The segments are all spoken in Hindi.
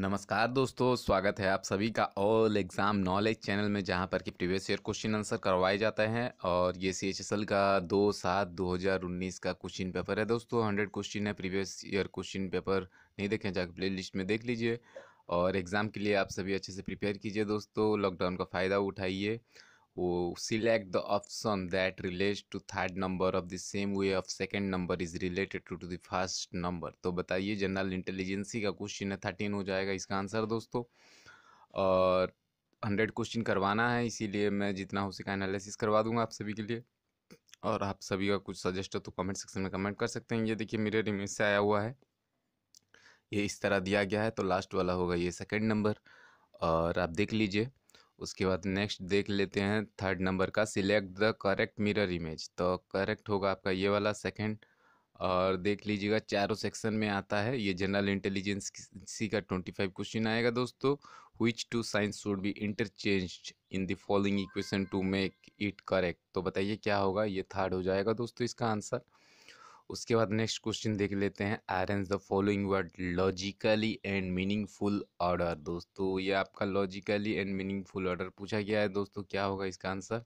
नमस्कार दोस्तों स्वागत है आप सभी का ऑल एग्ज़ाम नॉलेज चैनल में जहां पर कि प्रीवियस ईयर क्वेश्चन आंसर करवाए जाते हैं और ये सी एच एस एल का दो सात दो हज़ार उन्नीस का क्वेश्चन पेपर है दोस्तों हंड्रेड क्वेश्चन है प्रीवियस ईयर क्वेश्चन पेपर नहीं देखें जाकर प्ले लिस्ट में देख लीजिए और एग्ज़ाम के लिए आप सभी अच्छे से प्रिपेयर कीजिए दोस्तों लॉकडाउन का फ़ायदा उठाइए oh, select the option that relates to third number of the same way of second number is related to, to the first number तो बताइए जनरल इंटेलिजेंसी का क्वेश्चन है थर्टीन हो जाएगा इसका आंसर दोस्तों और हंड्रेड क्वेश्चन करवाना है इसीलिए मैं जितना हो सका एनालिसिस करवा दूंगा आप सभी के लिए और आप सभी का कुछ सजेस्ट हो तो कमेंट सेक्शन में कमेंट कर सकते हैं ये देखिए मेरे रिमेज से आया हुआ है ये इस तरह दिया गया है तो लास्ट वाला होगा ये सेकेंड नंबर और आप देख लीजिए उसके बाद नेक्स्ट देख लेते हैं थर्ड नंबर का select the correct mirror image तो करेक्ट होगा आपका ये वाला सेकंड और देख लीजिएगा चारों सेक्शन में आता है ये जनरल इंटेलिजेंस सी का ट्वेंटी फाइव क्वेश्चन आएगा दोस्तों which two signs should be interchange in the following equation to make it correct तो बताइए क्या होगा ये थर्ड हो जाएगा दोस्तों इसका आंसर उसके बाद नेक्स्ट क्वेश्चन देख लेते हैं arrange the following word logically and meaningful order दोस्तों ये आपका लॉजिकली एंड मीनिंगफुल ऑर्डर पूछा गया है दोस्तों क्या होगा इसका आंसर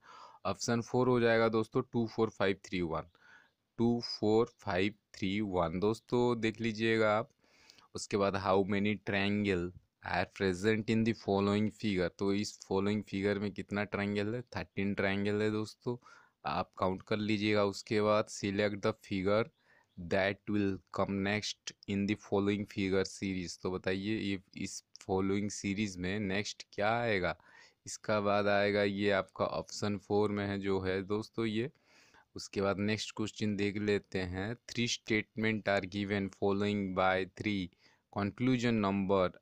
ऑप्शन फोर हो जाएगा दोस्तों two four five three one two four five three one दोस्तों देख लीजिएगा आप उसके बाद how many triangle are present in the following figure तो इस फॉलोइंग फिगर में कितना ट्रायंगल है थर्टीन ट्रायंगल है दोस्तों आप काउंट कर लीजिएगा उसके बाद select the figure that will come next in the following figure series तो बताइए ये इस फॉलोइंग सीरीज़ में नेक्स्ट क्या आएगा इसका बाद आएगा ये आपका ऑप्शन फोर में है जो है दोस्तों ये उसके बाद नेक्स्ट क्वेश्चन देख लेते हैं three statement are given following by three conclusion number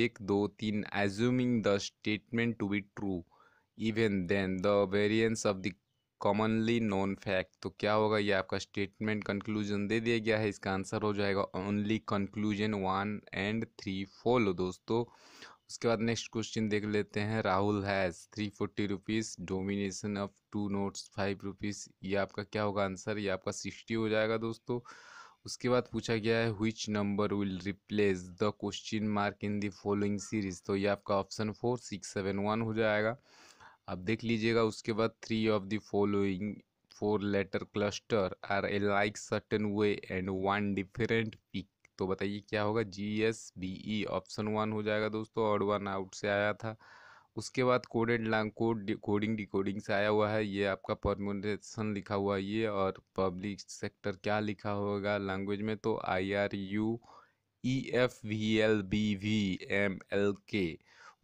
एक दो तीन assuming the statement to be true even then the variance of the commonly known fact तो क्या होगा ये आपका स्टेटमेंट कंक्लूजन दे दिया गया है इसका आंसर हो जाएगा only conclusion one and three follow दोस्तों उसके बाद नेक्स्ट क्वेश्चन देख लेते हैं Rahul has three forty rupees denomination of two notes five rupees ये आपका क्या होगा आंसर ये आपका सिक्सटी हो जाएगा दोस्तों उसके बाद पूछा गया है which number will replace the question mark in the following series तो ये आपका option four six seven one हो जाएगा आप देख लीजिएगा उसके बाद three of the following four letter cluster are alike certain way and one different pick तो बताइए क्या होगा G S B E option one हो जाएगा दोस्तों और वन आउट से आया था उसके बाद कोडेड लैंग कोड कोडिंग डिकोडिंग से आया हुआ है ये आपका परमोनेशन लिखा हुआ ये और पब्लिक सेक्टर क्या लिखा होगा लैंग्वेज में तो I R U E F V L B V M L K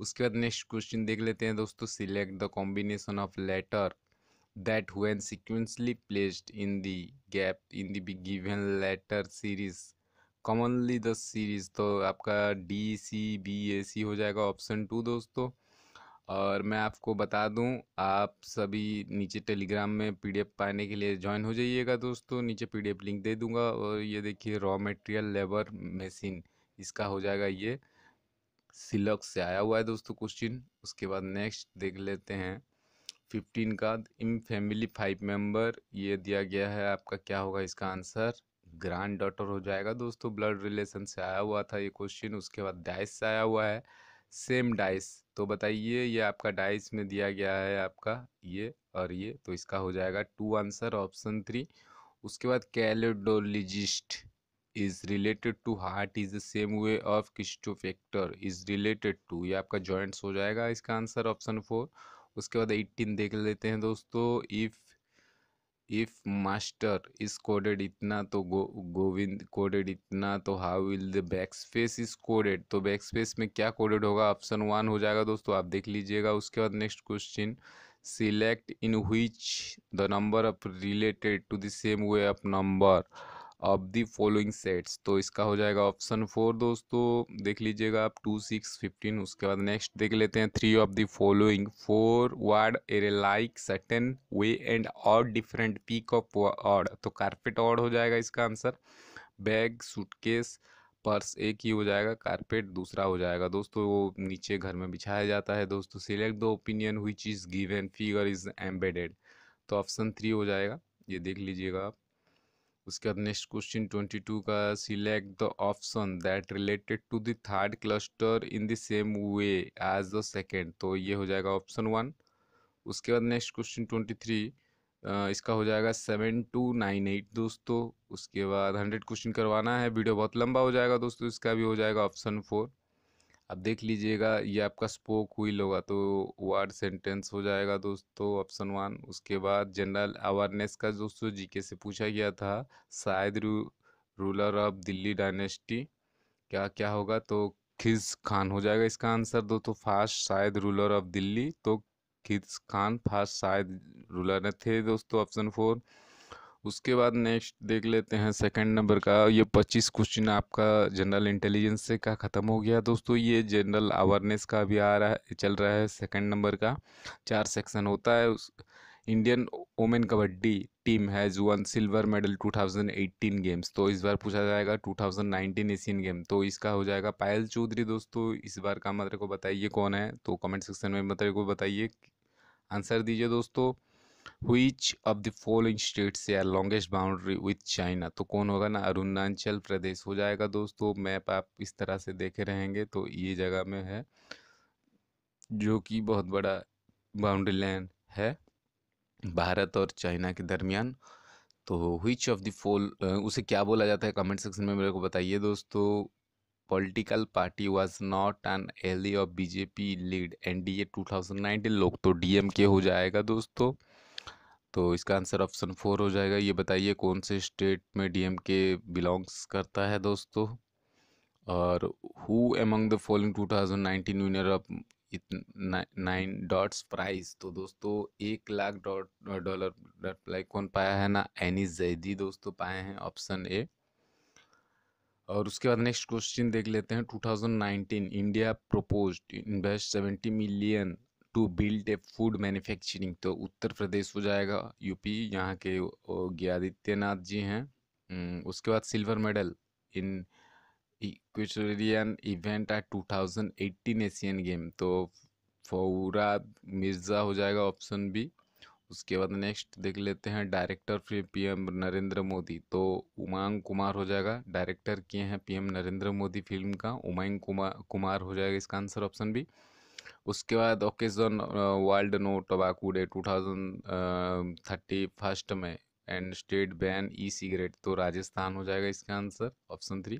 उसके बाद नेक्स्ट क्वेश्चन देख लेते हैं दोस्तों select the combination of letter that when sequentially placed in the gap in the given letter series commonly the series तो आपका डी सी बी ए सी हो जाएगा ऑप्शन टू दोस्तों और मैं आपको बता दूं आप सभी नीचे टेलीग्राम में पीडीएफ पाने के लिए ज्वाइन हो जाइएगा दोस्तों नीचे पीडीएफ लिंक दे दूंगा और ये देखिए रॉ मटेरियल लेबर मशीन इसका हो जाएगा ये सिलक से आया हुआ है दोस्तों क्वेश्चन उसके बाद नेक्स्ट देख लेते हैं फिफ्टीन का इम फैमिली फाइव मेंबर ये दिया गया है आपका क्या होगा इसका आंसर ग्रांड डॉटर हो जाएगा दोस्तों ब्लड रिलेशन से आया हुआ था ये क्वेश्चन उसके बाद डाइस से आया हुआ है सेम डाइस तो बताइए ये आपका डाइस में दिया गया है आपका ये और ये तो इसका हो जाएगा टू आंसर ऑप्शन थ्री उसके बाद cardiologist is related to heart is the same way of किस्टो फैक्टर इज रिलेटेड टू ये आपका जॉइंट्स हो जाएगा इसका आंसर ऑप्शन फोर उसके बाद एट्टीन देख लेते हैं दोस्तों if if master is coded इतना तो गो गोविंद कोडेड इतना तो how will the back space is coded तो बैक स्पेस में क्या कोडेड होगा ऑप्शन वन हो जाएगा दोस्तों आप देख लीजिएगा उसके बाद next question select in which the number of related to the same way of number of the following sets तो इसका हो जाएगा ऑप्शन फोर दोस्तों देख लीजिएगा आप टू सिक्स फिफ्टीन उसके बाद नेक्स्ट देख लेते हैं three of the following four word are like certain way and odd different pick of odd तो कारपेट ऑड हो जाएगा इसका आंसर बैग सूटकेस पर्स एक ही हो जाएगा कारपेट दूसरा हो जाएगा दोस्तों वो नीचे घर में बिछाया जाता है दोस्तों सिलेक्ट द ओपिनियन हुई चीज़ गिवेन फिगर इज एम्बेडेड तो ऑप्शन थ्री हो जाएगा ये देख लीजिएगा आप उसके बाद नेक्स्ट क्वेश्चन ट्वेंटी टू का select the option that related to the third cluster in the same way as the second तो ये हो जाएगा ऑप्शन वन उसके बाद नेक्स्ट क्वेश्चन ट्वेंटी थ्री इसका हो जाएगा सेवन टू नाइन एट दोस्तों उसके बाद हंड्रेड क्वेश्चन करवाना है वीडियो बहुत लंबा हो जाएगा दोस्तों इसका भी हो जाएगा ऑप्शन फोर अब देख लीजिएगा ये आपका स्पोक हुईल होगा तो वर्ड सेंटेंस हो जाएगा दोस्तों ऑप्शन वन उसके बाद जनरल अवेयरनेस का दोस्तों जीके से पूछा गया था शायद रू, रूलर ऑफ दिल्ली डायनेस्टी क्या क्या होगा तो खिज खान हो जाएगा इसका आंसर दोस्तों फास्ट शायद रूलर ऑफ दिल्ली तो खिज खान फास्ट शायद रूलर थे दोस्तों ऑप्शन फोर उसके बाद नेक्स्ट देख लेते हैं सेकंड नंबर का ये पच्चीस क्वेश्चन आपका जनरल इंटेलिजेंस से का ख़त्म हो गया दोस्तों ये जनरल अवेयरनेस का भी आ रहा है चल रहा है सेकंड नंबर का चार सेक्शन होता है उस Indian women kabaddi team has won silver medal 2018 games तो इस बार पूछा जाएगा 2019 एशियन गेम तो इसका हो जाएगा पायल चौधरी दोस्तों इस बार का मतलब को बताइए कौन है तो कमेंट सेक्शन में मतलब को बताइए आंसर दीजिए दोस्तों ऑफ द फॉलोइंग स्टेट से are longest boundary with China तो कौन होगा ना अरुणाचल प्रदेश हो जाएगा दोस्तों मैप आप इस तरह से देखे रहेंगे तो ये जगह में है जो कि बहुत बड़ा बाउंड्री लाइन है भारत और चाइना के दरमियान तो हुईच ऑफ द फोल उसे क्या बोला जाता है कमेंट सेक्शन में मेरे को बताइए दोस्तों political party was not an ally of BJP led NDA 2019 लोग तो डीएमके हो जाएगा दोस्तों तो इसका आंसर ऑप्शन फोर हो जाएगा ये बताइए कौन से स्टेट में डीएम के बिलोंग्स करता है दोस्तों और who among the following 2019 winner of Nine Dots Prize तो दोस्तों एक लाख डॉट डॉलर डॉट कौन पाया है ना एनी जैदी दोस्तों पाए हैं ऑप्शन ए और उसके बाद नेक्स्ट क्वेश्चन देख लेते हैं 2019 India propose invest 70 million to build a food manufacturing तो उत्तर प्रदेश हो जाएगा यूपी यहाँ के योगी आदित्यनाथ जी हैं उसके बाद silver medal in equestrian event at 2018 Asian game तो फौरा मिर्ज़ा हो जाएगा ऑप्शन बी उसके बाद नेक्स्ट देख लेते हैं डायरेक्टर फिर पीएम नरेंद्र मोदी तो उमांग कुमार हो जाएगा डायरेक्टर किए हैं पीएम नरेंद्र मोदी फिल्म का उमांग कुमार कुमार हो जाएगा इसका आंसर ऑप्शन बी उसके बाद occasion world no tobacco day two thousand thirty first में and state ban e cigarette तो राजस्थान हो जाएगा इसका answer option three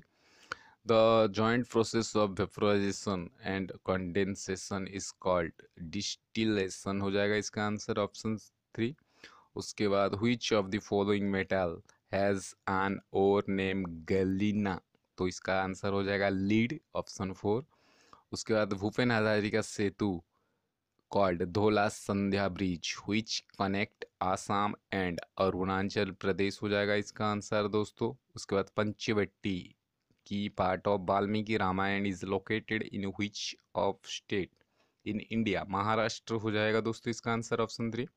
the joint process of vaporisation and condensation is called distillation हो जाएगा इसका आंसर ऑप्शन थ्री उसके बाद which of the following metal has an ore name galena तो इसका आंसर हो जाएगा लीड ऑप्शन फोर उसके बाद Bhupen Hazarika Setu called Dhola Sadiya bridge which connect Assam and Arunachal Pradesh हो जाएगा इसका आंसर दोस्तों उसके बाद पंचवट्टी की part of Valmiki Ramayana is located in which of state in India Maharashtra हो जाएगा दोस्तों इसका आंसर ऑप्शन थ्री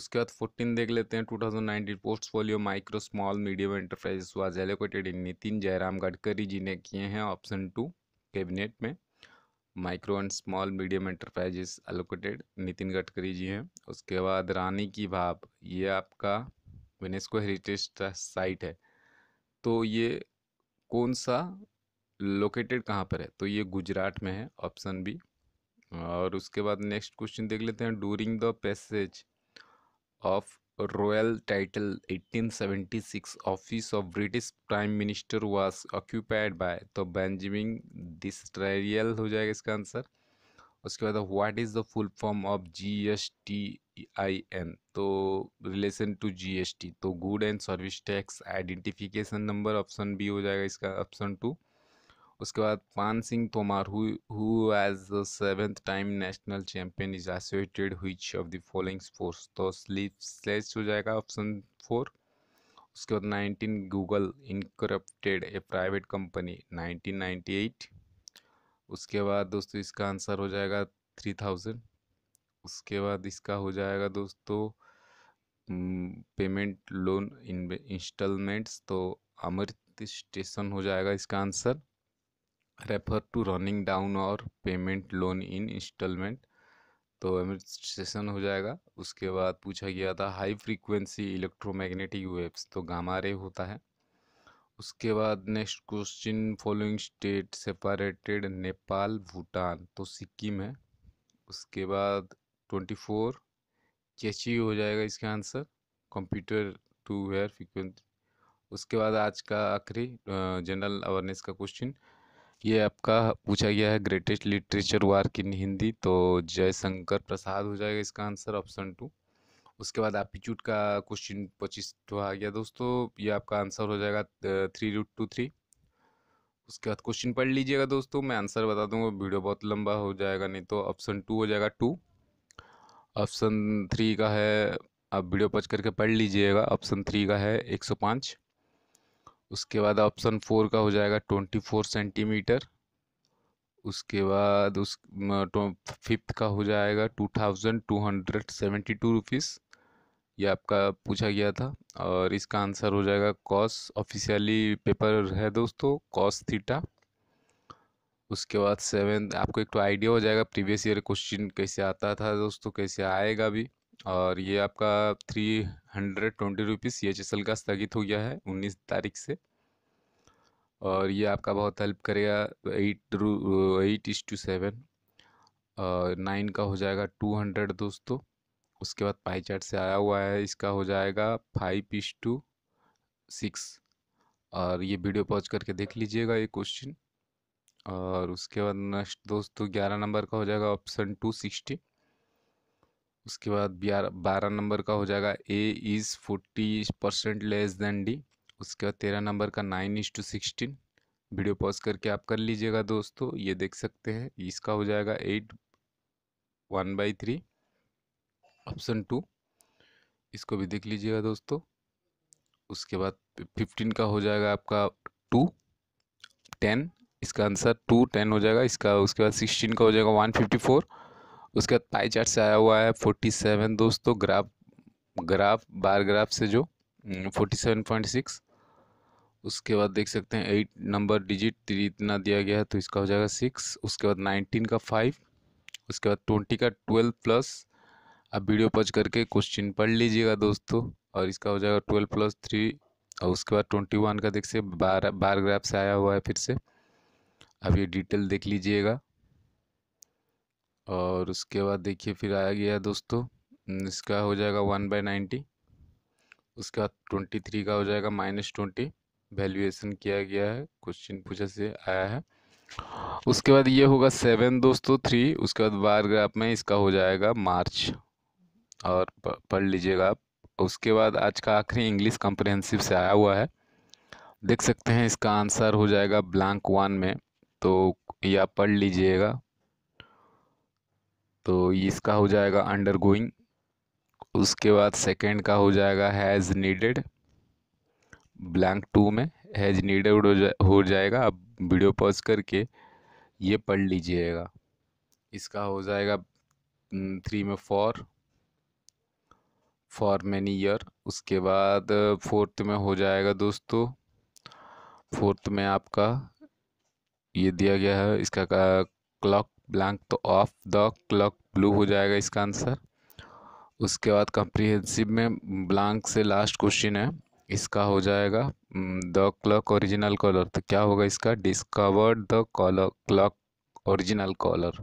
उसके बाद फोर्टीन देख लेते हैं two thousand nineteen portfolio micro small medium enterprises was allocated in Nitin Jairam Gadkari ji ने किए हैं ऑप्शन टू कैबिनेट में micro and small medium enterprises allocated Nitin Gadkari ji हैं उसके बाद रानी की भाप ये आपका यूनेस्को हेरिटेज साइट है तो ये कौन सा लोकेटेड कहाँ पर है तो ये गुजरात में है ऑप्शन बी और उसके बाद नेक्स्ट क्वेश्चन देख लेते हैं during the passage of royal title 1876 office of British Prime Minister was occupied by तो बेंजामिन डिस्ट्रेरियल हो जाएगा इसका आंसर उसके बाद what is the full form of G S T I N तो relation to G S T तो good and service tax identification number option B हो जाएगा इसका ऑप्शन टू उसके बाद Paan Singh Tomar who as the seventh time national champion is associated which of the following sports तो स्लीप स्लेज हो जाएगा ऑप्शन फोर उसके बाद nineteen Google incorporated a private company nineteen ninety eight उसके बाद दोस्तों इसका आंसर हो जाएगा थ्री थाउजेंड उसके बाद इसका हो जाएगा दोस्तों पेमेंट लोन इंस्टॉलमेंट्स तो अमृत स्टेशन हो जाएगा इसका answer refer to running down और पेमेंट लोन इन इंस्टॉलमेंट तो एडमिनिस्ट्रेशन हो जाएगा उसके बाद पूछा गया था हाई फ्रीक्वेंसी इलेक्ट्रोमैग्नेटिक वेव्स तो गामा रे होता है उसके बाद next question following state separated Nepal Bhutan तो सिक्किम है उसके बाद ट्वेंटी फोर कैची हो जाएगा इसका answer computer to where frequency उसके बाद आज का आखिरी जनरल अवेयरनेस का क्वेश्चन ये आपका पूछा गया है ग्रेटेस्ट लिटरेचर वार्क इन हिंदी तो जयशंकर प्रसाद हो जाएगा इसका आंसर ऑप्शन टू उसके बाद एप्टीट्यूड का क्वेश्चन पच्चीस तो आ गया दोस्तों ये आपका आंसर हो जाएगा थ्री रूट टू थ्री उसके बाद क्वेश्चन पढ़ लीजिएगा दोस्तों मैं आंसर बता दूंगा वीडियो बहुत लंबा हो जाएगा नहीं तो ऑप्शन टू हो जाएगा टू ऑप्शन थ्री का है आप वीडियो पच करके पढ़ लीजिएगा ऑप्शन थ्री का है एक सौ पाँच उसके बाद ऑप्शन फोर का हो जाएगा ट्वेंटी फोर सेंटीमीटर उसके बाद उस फिफ्थ तो का हो जाएगा two thousand two hundred seventy two rupees ये आपका पूछा गया था और इसका आंसर हो जाएगा कॉस ऑफिशियली पेपर है दोस्तों कॉस थीटा उसके बाद सेवन आपको एक तो आइडिया हो जाएगा प्रीवियस ईयर क्वेश्चन कैसे आता था दोस्तों कैसे आएगा भी और ये आपका three hundred twenty rupees C H S L का स्थगित हो गया है उन्नीस तारीख से और ये आपका बहुत हेल्प करेगा eight root eight is to seven और नाइन का हो जाएगा टू हंड्रेड दोस्तों उसके बाद पाई चार्ट से आया हुआ है इसका हो जाएगा फाइव इस टू सिक्स और ये वीडियो पॉज करके देख लीजिएगा ये क्वेश्चन और उसके बाद नेक्स्ट दोस्तों ग्यारह नंबर का हो जाएगा ऑप्शन टू सिक्सटी उसके बाद बारह नंबर का हो जाएगा A is forty percent less than D उसके बाद तेरह नंबर का nine is to sixteen video pause करके आप कर लीजिएगा दोस्तों ये देख सकते हैं इसका हो जाएगा eight one by three option two इसको भी देख लीजिएगा दोस्तों उसके बाद फिफ्टीन का हो जाएगा आपका टू टेन इसका आंसर टू टेन हो जाएगा इसका उसके बाद सिक्सटीन का हो जाएगा वन फिफ्टी फोर उसके बाद पाई चार्ट से आया हुआ है फोर्टी सेवन दोस्तों ग्राफ ग्राफ बार ग्राफ से जो फोर्टी सेवन पॉइंट सिक्स उसके बाद देख सकते हैं एट नंबर डिजिट थ्री इतना दिया गया है तो इसका हो जाएगा सिक्स उसके बाद नाइनटीन का फाइव उसके बाद ट्वेंटी का ट्वेल्व प्लस आप वीडियो पॉज करके क्वेश्चन पढ़ लीजिएगा दोस्तों और इसका हो जाएगा ट्वेल्व प्लस थ्री और उसके बाद ट्वेंटी वन का देख से बार बार ग्राफ से आया हुआ है फिर से अब ये डिटेल देख लीजिएगा और उसके बाद देखिए फिर आया गया दोस्तों इसका हो जाएगा वन बाई नाइन्टी उसके बाद ट्वेंटी थ्री का हो जाएगा माइनस ट्वेंटी वैल्यूएसन किया गया है क्वेश्चन पूछा से आया है उसके बाद ये होगा सेवन दोस्तों थ्री उसके बाद बार ग्राफ में इसका हो जाएगा मार्च और पढ़ लीजिएगा आप उसके बाद आज का आखिरी इंग्लिश कॉम्प्रहेंसिव से आया हुआ है देख सकते हैं इसका आंसर हो जाएगा ब्लैंक वन में तो या आप पढ़ लीजिएगा तो इसका हो जाएगा अंडर गोइंग उसके बाद सेकेंड का हो जाएगा हैज़ नीडेड ब्लैंक टू में हैज़ नीडेड हो, हो जाएगा आप वीडियो पॉज करके ये पढ़ लीजिएगा इसका हो जाएगा थ्री हम्म, में फॉर फॉर मैनी ईयर उसके बाद फोर्थ में हो जाएगा दोस्तों फोर्थ में आपका ये दिया गया है इसका क्लॉक ब्लैंक तो ऑफ द क्लॉक ब्लू हो जाएगा इसका आंसर उसके बाद कंप्रीहेंसिव में ब्लैंक से लास्ट क्वेश्चन है इसका हो जाएगा द क्लॉक ओरिजिनल कॉलर तो क्या होगा इसका discovered the collar clock original collar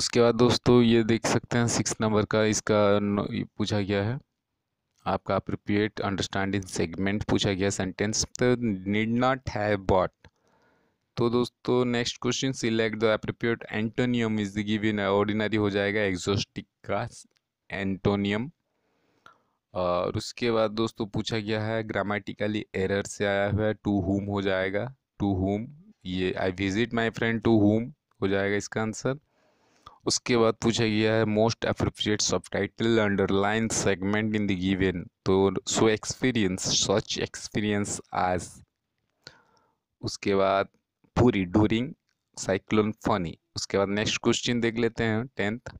उसके बाद दोस्तों ये देख सकते हैं सिक्स नंबर का इसका पूछा गया है आपका अप्रोप्रिएट अंडरस्टैंडिंग सेगमेंट पूछा गया सेंटेंस तो नीड नॉट हैव बॉट तो दोस्तों next question select the appropriate antonym is given ordinary हो जाएगा एग्जोस्टिक का एंटोनियम और उसके बाद दोस्तों पूछा गया है ग्रामेटिकली एरर से आया हुआ है टू होम हो जाएगा टू होम ये I visit my friend to home हो जाएगा इसका आंसर उसके बाद पूछा गया है most appropriate sub title underline segment in the given तो सो एक्सपीरियंस सच एक्सपीरियंस आज उसके बाद पूरी डूरिंग साइक्लोन फनी उसके बाद नेक्स्ट क्वेश्चन देख लेते हैं tenth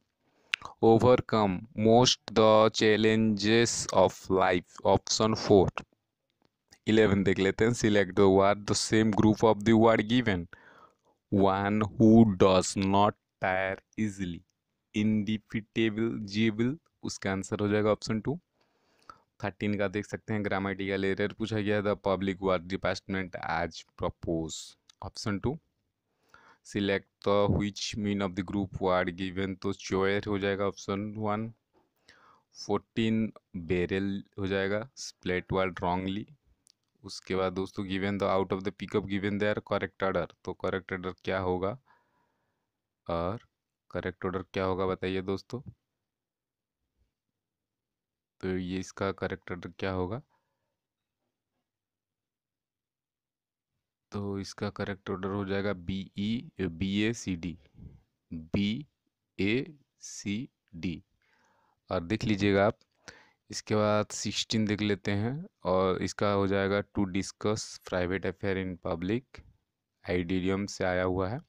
overcome most the challenges of life option four eleven देख लेते हैं select the word the same group of the word given one who does not tire easily indefatigable उसका आंसर हो जाएगा ऑप्शन टू थर्टीन का देख सकते हैं ग्रामेटिकल एरर पूछा गया था पब्लिक वर्क डिपार्टमेंट आज propose option two select the which mean of the group word given तो चोयर हो जाएगा ऑप्शन वन फोर्टीन बेरल हो जाएगा स्प्लेट वर्ड रॉन्गली उसके बाद दोस्तों given the out of the pickup given are correct order तो करेक्ट ऑर्डर क्या होगा और करेक्ट ऑर्डर क्या होगा बताइए दोस्तों तो ये इसका करेक्ट ऑर्डर क्या होगा तो इसका करेक्ट ऑर्डर हो जाएगा B E B A C D B A C D और देख लीजिएगा आप इसके बाद सिक्सटीन देख लेते हैं और इसका हो जाएगा to discuss private affair in public idiom से आया हुआ है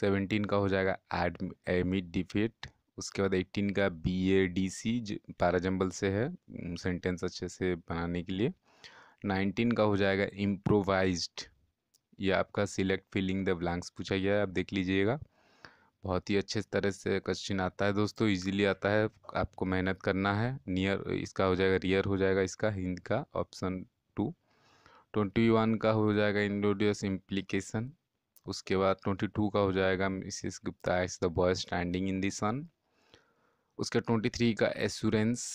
सेवनटीन का हो जाएगा एड एमिट डिफेट उसके बाद एट्टीन का B A D C parajumble से है सेंटेंस mm, अच्छे से बनाने के लिए नाइनटीन का हो जाएगा इम्प्रोवाइज्ड ये आपका सिलेक्ट फिलिंग द ब्लैंक्स पूछा गया है आप देख लीजिएगा बहुत ही अच्छे तरह से क्वेश्चन आता है दोस्तों इजीली आता है आपको मेहनत करना है नियर इसका हो जाएगा रियर हो जाएगा इसका हिंद का ऑप्शन टू ट्वेंटी वन का हो जाएगा इंडोडियस इम्प्लीकेशन उसके बाद ट्वेंटी टू का हो जाएगा Mrs Gupta is the boy standing in the sun उसके ट्वेंटी थ्री का एश्योरेंस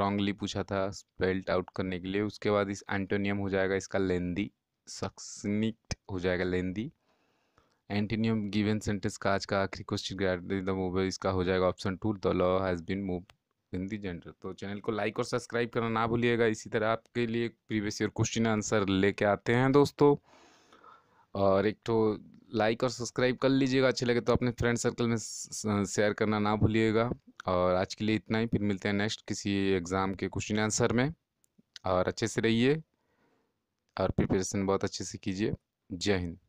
रॉन्गली पूछा था स्पेल्ट आउट करने के लिए उसके बाद इस एंटोनियम हो जाएगा इसका लेंदी सक्सनिक्ट हो जाएगा लेंदी एंटीनियम गिवन सेंटेंस का आज का आखिरी क्वेश्चन द इसका हो जाएगा option two the law has been move in the gender तो चैनल को लाइक और सब्सक्राइब करना ना भूलिएगा इसी तरह आपके लिए प्रीवियस ईयर क्वेश्चन आंसर लेके आते हैं दोस्तों और एक तो लाइक और सब्सक्राइब कर लीजिएगा अच्छे लगे तो अपने फ्रेंड सर्कल में शेयर करना ना भूलिएगा और आज के लिए इतना ही फिर मिलते हैं नेक्स्ट किसी एग्ज़ाम के क्वेश्चन आंसर में और अच्छे से रहिए और प्रिपरेशन बहुत अच्छे से कीजिए जय हिंद